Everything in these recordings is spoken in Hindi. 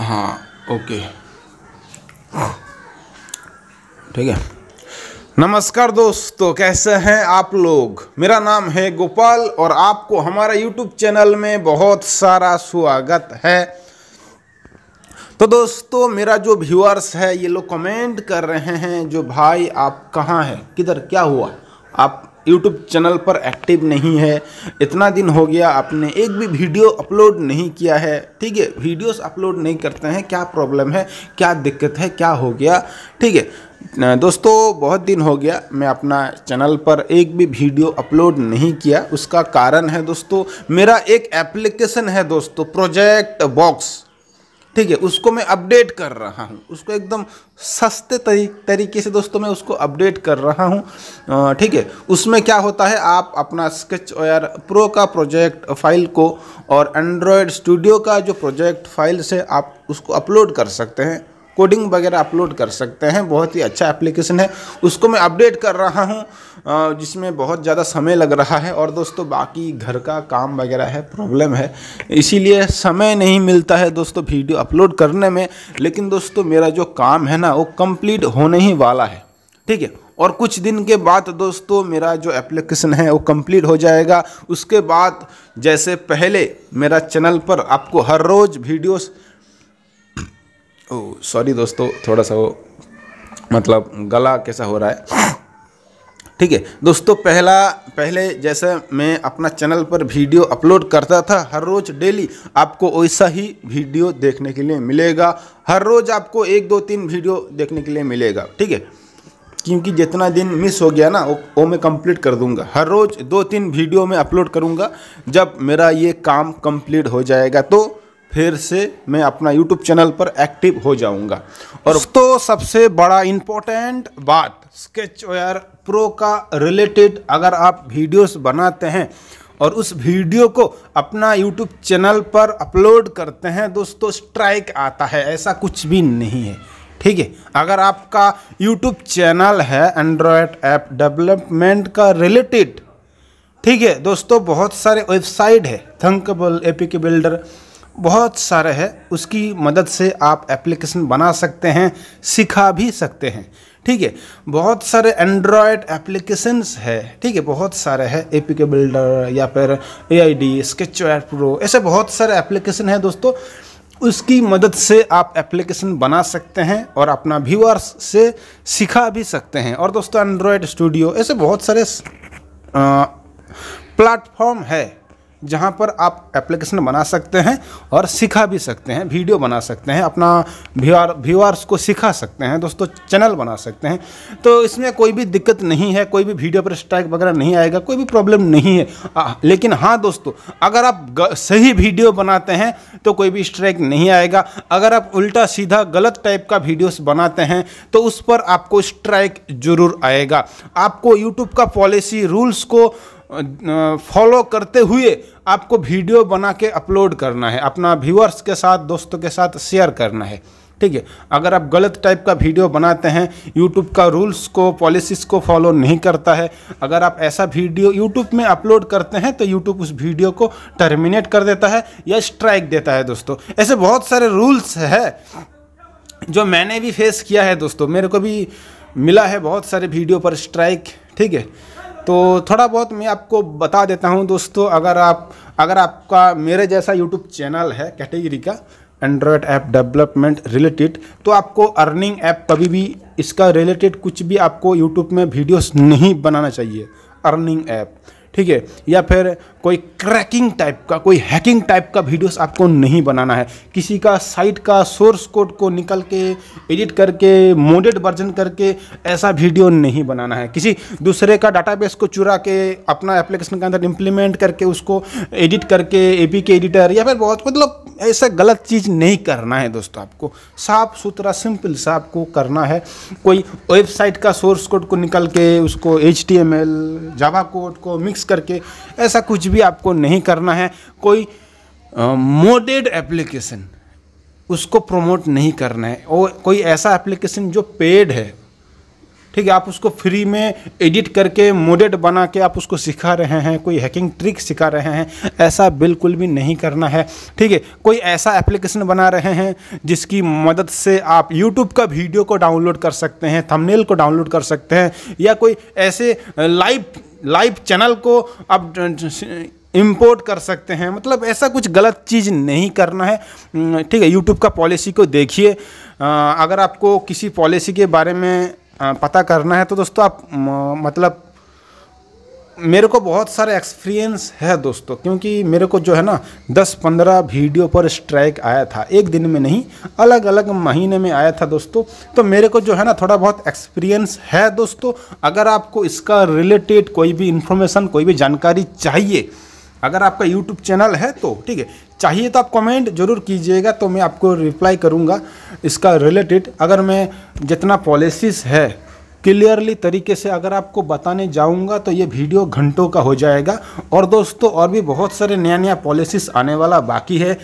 हाँ ओके ठीक है नमस्कार दोस्तों कैसे हैं आप लोग मेरा नाम है गोपाल और आपको हमारे यूट्यूब चैनल में बहुत सारा स्वागत है तो दोस्तों मेरा जो व्यूअर्स है ये लोग कमेंट कर रहे हैं जो भाई आप कहाँ हैं किधर क्या हुआ आप यूट्यूब चैनल पर एक्टिव नहीं है इतना दिन हो गया आपने एक भी वीडियो अपलोड नहीं किया है ठीक है वीडियोस अपलोड नहीं करते हैं क्या प्रॉब्लम है क्या दिक्कत है क्या हो गया ठीक है दोस्तों बहुत दिन हो गया मैं अपना चैनल पर एक भी वीडियो अपलोड नहीं किया उसका कारण है दोस्तों मेरा एक एप्लीकेशन है दोस्तों प्रोजेक्ट बॉक्स ठीक है उसको मैं अपडेट कर रहा हूँ उसको एकदम सस्ते तरी, तरीके से दोस्तों मैं उसको अपडेट कर रहा हूँ ठीक है उसमें क्या होता है आप अपना स्केच ओयर प्रो का प्रोजेक्ट फाइल को और एंड्रॉयड स्टूडियो का जो प्रोजेक्ट फाइल्स है आप उसको अपलोड कर सकते हैं कोडिंग वगैरह अपलोड कर सकते हैं बहुत ही अच्छा एप्लीकेशन है उसको मैं अपडेट कर रहा हूँ जिसमें बहुत ज़्यादा समय लग रहा है और दोस्तों बाकी घर का काम वगैरह है प्रॉब्लम है इसीलिए समय नहीं मिलता है दोस्तों वीडियो अपलोड करने में लेकिन दोस्तों मेरा जो काम है ना वो कम्प्लीट होने ही वाला है ठीक है और कुछ दिन के बाद दोस्तों मेरा जो एप्लीकेशन है वो कंप्लीट हो जाएगा उसके बाद जैसे पहले मेरा चैनल पर आपको हर रोज़ वीडियोस ओ सॉरी दोस्तों थोड़ा सा वो मतलब गला कैसा हो रहा है ठीक है दोस्तों पहला पहले जैसे मैं अपना चैनल पर वीडियो अपलोड करता था हर रोज़ डेली आपको वैसा ही वीडियो देखने के लिए मिलेगा हर रोज़ आपको एक दो तीन वीडियो देखने के लिए मिलेगा ठीक है क्योंकि जितना दिन मिस हो गया ना वो, वो मैं कंप्लीट कर दूंगा हर रोज़ दो तीन वीडियो मैं अपलोड करूंगा जब मेरा ये काम कंप्लीट हो जाएगा तो फिर से मैं अपना यूट्यूब चैनल पर एक्टिव हो जाऊंगा और तो सबसे बड़ा इम्पोर्टेंट बात स्केच ओयर प्रो का रिलेटेड अगर आप वीडियोस बनाते हैं और उस वीडियो को अपना यूट्यूब चैनल पर अपलोड करते हैं दोस्तों स्ट्राइक आता है ऐसा कुछ भी नहीं है ठीक है अगर आपका यूट्यूब चैनल है एंड्रॉयड ऐप डेवलपमेंट का रिलेटेड ठीक है दोस्तों बहुत सारे वेबसाइट है थंकबल एपिक बिल्डर बहुत सारे है उसकी मदद से आप एप्लीकेशन बना सकते हैं सिखा भी सकते हैं ठीक है बहुत सारे एंड्रॉयड एप्लीकेशंस है ठीक है बहुत सारे है ए पी के बिल्डर या फिर A I D Sketch Pro ऐसे बहुत सारे एप्लीकेशन है दोस्तों उसकी मदद से आप एप्लीकेशन बना सकते हैं और अपना व्यूअर्स से सिखा भी सकते हैं और दोस्तों एंड्रॉयड स्टूडियो ऐसे बहुत सारे प्लेटफॉर्म है जहाँ पर आप एप्लीकेशन बना सकते हैं और सिखा भी सकते हैं वीडियो बना सकते हैं अपना व्यूआर व्यूआर्स को सिखा सकते हैं दोस्तों चैनल बना सकते हैं तो इसमें कोई भी दिक्कत नहीं है कोई भी वीडियो पर स्ट्राइक वगैरह नहीं आएगा कोई भी प्रॉब्लम नहीं है आ, लेकिन हाँ दोस्तों अगर आप सही वीडियो बनाते हैं तो कोई भी स्ट्राइक नहीं आएगा अगर आप उल्टा सीधा गलत टाइप का वीडियोस बनाते हैं तो उस पर आपको स्ट्राइक जरूर आएगा आपको यूट्यूब का पॉलिसी रूल्स को फॉलो करते हुए आपको वीडियो बना के अपलोड करना है अपना व्यूअर्स के साथ दोस्तों के साथ शेयर करना है ठीक है अगर आप गलत टाइप का वीडियो बनाते हैं यूट्यूब का रूल्स को पॉलिसीज़ को फॉलो नहीं करता है अगर आप ऐसा वीडियो यूट्यूब में अपलोड करते हैं तो यूट्यूब उस वीडियो को टर्मिनेट कर देता है या स्ट्राइक देता है दोस्तों ऐसे बहुत सारे रूल्स है जो मैंने भी फेस किया है दोस्तों मेरे को भी मिला है बहुत सारे वीडियो पर स्ट्राइक ठीक है तो थोड़ा बहुत मैं आपको बता देता हूँ दोस्तों अगर आप अगर आपका मेरे जैसा यूट्यूब चैनल है कैटेगरी का एंड्रॉयड ऐप डेवलपमेंट रिलेटेड तो आपको अर्निंग ऐप कभी भी इसका रिलेटेड कुछ भी आपको यूट्यूब में वीडियोस नहीं बनाना चाहिए अर्निंग ऐप ठीक है या फिर कोई क्रैकिंग टाइप का कोई हैकिंग टाइप का वीडियोस आपको नहीं बनाना है किसी का साइट का सोर्स कोड को निकल के एडिट करके मोडेड वर्जन करके ऐसा वीडियो नहीं बनाना है किसी दूसरे का डाटाबेस को चुरा के अपना एप्लीकेशन के अंदर इम्प्लीमेंट करके उसको एडिट करके ए के एडिटर या फिर बहुत मतलब ऐसा गलत चीज़ नहीं करना है दोस्तों आपको साफ सुथरा सिंपल सा आपको करना है कोई वेबसाइट का सोर्स कोड को निकल के उसको H M L Java code को मिक्स करके ऐसा कुछ भी भी आपको नहीं करना है कोई मोडेड एप्लीकेशन उसको प्रमोट नहीं करना है और कोई ऐसा एप्लीकेशन जो पेड है ठीक है आप उसको फ्री में एडिट करके मोडेड बना के आप उसको सिखा रहे हैं कोई हैकिंग ट्रिक सिखा रहे हैं ऐसा बिल्कुल भी नहीं करना है ठीक है कोई ऐसा एप्लीकेशन बना रहे हैं जिसकी मदद से आप यूट्यूब का वीडियो को डाउनलोड कर सकते हैं थंबनेल को डाउनलोड कर सकते हैं या कोई ऐसे लाइव लाइव चैनल को आप इम्पोर्ट कर सकते हैं मतलब ऐसा कुछ गलत चीज़ नहीं करना है ठीक है यूट्यूब का पॉलिसी को देखिए अगर आपको किसी पॉलिसी के बारे में पता करना है तो दोस्तों आप मतलब मेरे को बहुत सारे एक्सपीरियंस है दोस्तों क्योंकि मेरे को जो है ना 10-15 वीडियो पर स्ट्राइक आया था एक दिन में नहीं अलग अलग महीने में आया था दोस्तों तो मेरे को जो है ना थोड़ा बहुत एक्सपीरियंस है दोस्तों अगर आपको इसका रिलेटेड कोई भी इन्फॉर्मेशन कोई भी जानकारी चाहिए अगर आपका यूट्यूब चैनल है तो ठीक है चाहिए तो आप कमेंट जरूर कीजिएगा तो मैं आपको रिप्लाई करूँगा इसका रिलेटेड अगर मैं जितना पॉलिसीज़ है क्लियरली तरीके से अगर आपको बताने जाऊंगा तो ये वीडियो घंटों का हो जाएगा और दोस्तों और भी बहुत सारे नया नया पॉलिसीज़ आने वाला बाकी है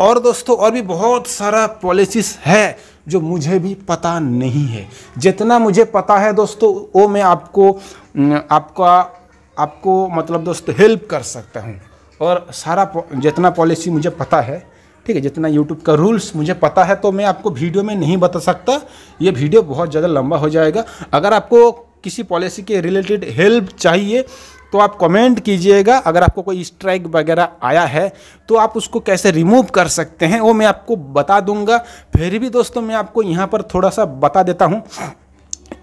और दोस्तों और भी बहुत सारा पॉलिसीज़ है जो मुझे भी पता नहीं है जितना मुझे पता है दोस्तों वो मैं आपको आपका आपको मतलब दोस्तों हेल्प कर सकता हूँ और सारा जितना पॉलिसी मुझे पता है ठीक है जितना यूट्यूब का रूल्स मुझे पता है तो मैं आपको वीडियो में नहीं बता सकता ये वीडियो बहुत ज़्यादा लंबा हो जाएगा अगर आपको किसी पॉलिसी के रिलेटेड हेल्प चाहिए तो आप कमेंट कीजिएगा अगर आपको कोई स्ट्राइक वगैरह आया है तो आप उसको कैसे रिमूव कर सकते हैं वो मैं आपको बता दूंगा फिर भी दोस्तों मैं आपको यहाँ पर थोड़ा सा बता देता हूँ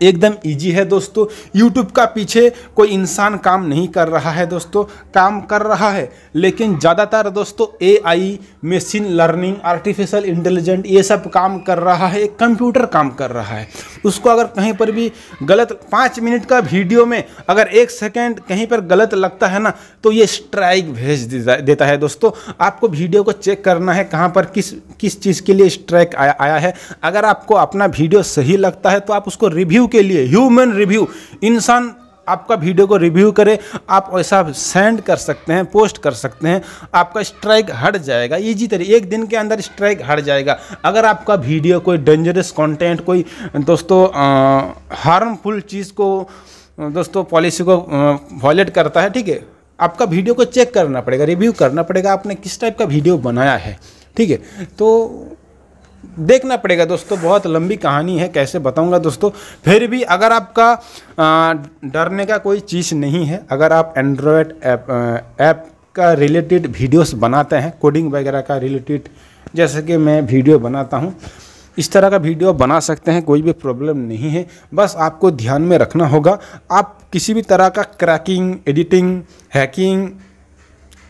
एकदम इजी है दोस्तों यूट्यूब का पीछे कोई इंसान काम नहीं कर रहा है दोस्तों काम कर रहा है लेकिन ज़्यादातर दोस्तों AI machine learning artificial intelligent ये सब काम कर रहा है एक कंप्यूटर काम कर रहा है उसको अगर कहीं पर भी गलत पाँच मिनट का वीडियो में अगर एक सेकेंड कहीं पर गलत लगता है ना तो ये स्ट्राइक भेज देता है दोस्तों आपको वीडियो को चेक करना है कहाँ पर किस किस चीज़ के लिए स्ट्राइक आया, आया है अगर आपको अपना वीडियो सही लगता है तो आप उसको रिव्यू रिव्यू के लिए ह्यूमन रिव्यू इंसान आपका वीडियो को रिव्यू करे आप ऐसा सेंड कर सकते हैं पोस्ट कर सकते हैं आपका स्ट्राइक हट जाएगा इजी तरीके एक दिन के अंदर स्ट्राइक हट जाएगा अगर आपका वीडियो कोई डेंजरस कंटेंट कोई दोस्तों हार्मफुल चीज़ को दोस्तों पॉलिसी को वॉलेट करता है ठीक है आपका वीडियो को चेक करना पड़ेगा रिव्यू करना पड़ेगा आपने किस टाइप का वीडियो बनाया है ठीक है तो देखना पड़ेगा दोस्तों बहुत लंबी कहानी है कैसे बताऊंगा दोस्तों फिर भी अगर आपका डरने का कोई चीज़ नहीं है अगर आप एंड्रॉयड ऐप ऐप का रिलेटेड वीडियोस बनाते हैं कोडिंग वगैरह का रिलेटेड जैसे कि मैं वीडियो बनाता हूँ इस तरह का वीडियो बना सकते हैं कोई भी प्रॉब्लम नहीं है बस आपको ध्यान में रखना होगा आप किसी भी तरह का क्रैकिंग एडिटिंग हैकिंग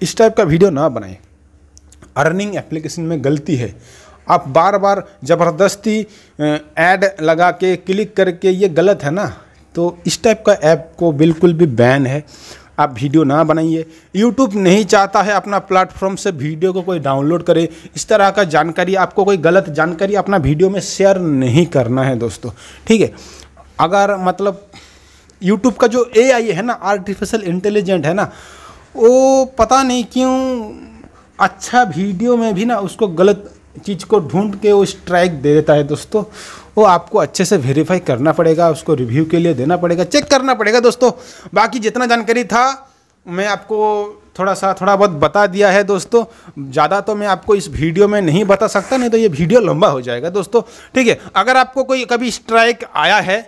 इस टाइप का वीडियो ना बनाएं अर्निंग एप्लीकेशन में गलती है आप बार बार ज़बरदस्ती ऐड लगा के क्लिक करके ये गलत है ना तो इस टाइप का ऐप को बिल्कुल भी बैन है आप वीडियो ना बनाइए यूट्यूब नहीं चाहता है अपना प्लेटफॉर्म से वीडियो को कोई डाउनलोड करे इस तरह का जानकारी आपको कोई गलत जानकारी अपना वीडियो में शेयर नहीं करना है दोस्तों ठीक है अगर मतलब यूट्यूब का जो ए है ना आर्टिफिशल इंटेलिजेंट है ना वो पता नहीं क्यों अच्छा वीडियो में भी ना उसको गलत चीज़ को ढूंढ के वो स्ट्राइक दे देता है दोस्तों वो आपको अच्छे से वेरीफाई करना पड़ेगा उसको रिव्यू के लिए देना पड़ेगा चेक करना पड़ेगा दोस्तों बाकी जितना जानकारी था मैं आपको थोड़ा सा थोड़ा बहुत बता दिया है दोस्तों ज़्यादा तो मैं आपको इस वीडियो में नहीं बता सकता नहीं तो ये वीडियो लंबा हो जाएगा दोस्तों ठीक है अगर आपको कोई कभी स्ट्राइक आया है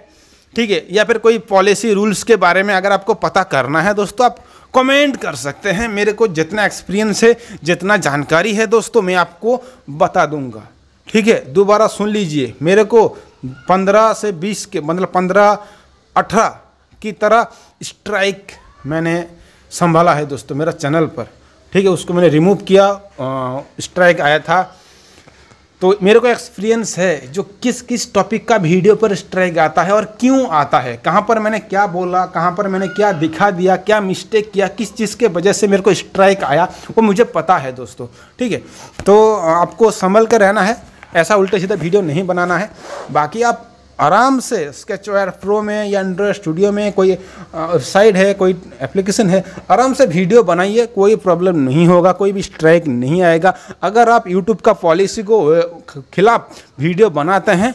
ठीक है या फिर कोई पॉलिसी रूल्स के बारे में अगर आपको पता करना है दोस्तों आप कमेंट कर सकते हैं मेरे को जितना एक्सपीरियंस है जितना जानकारी है दोस्तों मैं आपको बता दूंगा ठीक है दोबारा सुन लीजिए मेरे को पंद्रह से बीस के मतलब पंद्रह अठारह की तरह स्ट्राइक मैंने संभाला है दोस्तों मेरा चैनल पर ठीक है उसको मैंने रिमूव किया स्ट्राइक आया था तो मेरे को एक्सपीरियंस है जो किस किस टॉपिक का वीडियो पर स्ट्राइक आता है और क्यों आता है कहाँ पर मैंने क्या बोला कहाँ पर मैंने क्या दिखा दिया क्या मिस्टेक किया किस चीज़ के वजह से मेरे को स्ट्राइक आया वो मुझे पता है दोस्तों ठीक है तो आपको संभल कर रहना है ऐसा उल्टे सीधा वीडियो नहीं बनाना है बाकी आप आराम से स्केच वायर प्रो में या एंड्रॉयड स्टूडियो में कोई वेबसाइट है कोई एप्लीकेशन है आराम से वीडियो बनाइए कोई प्रॉब्लम नहीं होगा कोई भी स्ट्राइक नहीं आएगा अगर आप यूट्यूब का पॉलिसी को खिलाफ वीडियो बनाते हैं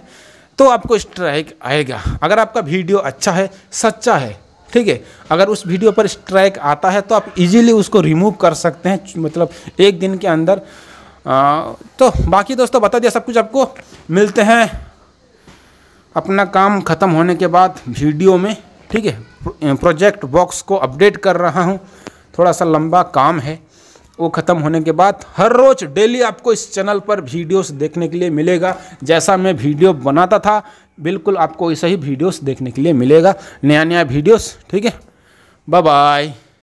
तो आपको स्ट्राइक आएगा अगर आपका वीडियो अच्छा है सच्चा है ठीक है अगर उस वीडियो पर स्ट्राइक आता है तो आप इजीली उसको रिमूव कर सकते हैं मतलब एक दिन के अंदर आ, तो बाकी दोस्तों बता दिया सब कुछ आपको मिलते हैं अपना काम ख़त्म होने के बाद वीडियो में ठीक है प्रोजेक्ट बॉक्स को अपडेट कर रहा हूँ थोड़ा सा लंबा काम है वो ख़त्म होने के बाद हर रोज़ डेली आपको इस चैनल पर वीडियोस देखने के लिए मिलेगा जैसा मैं वीडियो बनाता था बिल्कुल आपको ऐसा ही वीडियोस देखने के लिए मिलेगा नया नया वीडियोस ठीक है बाय बाय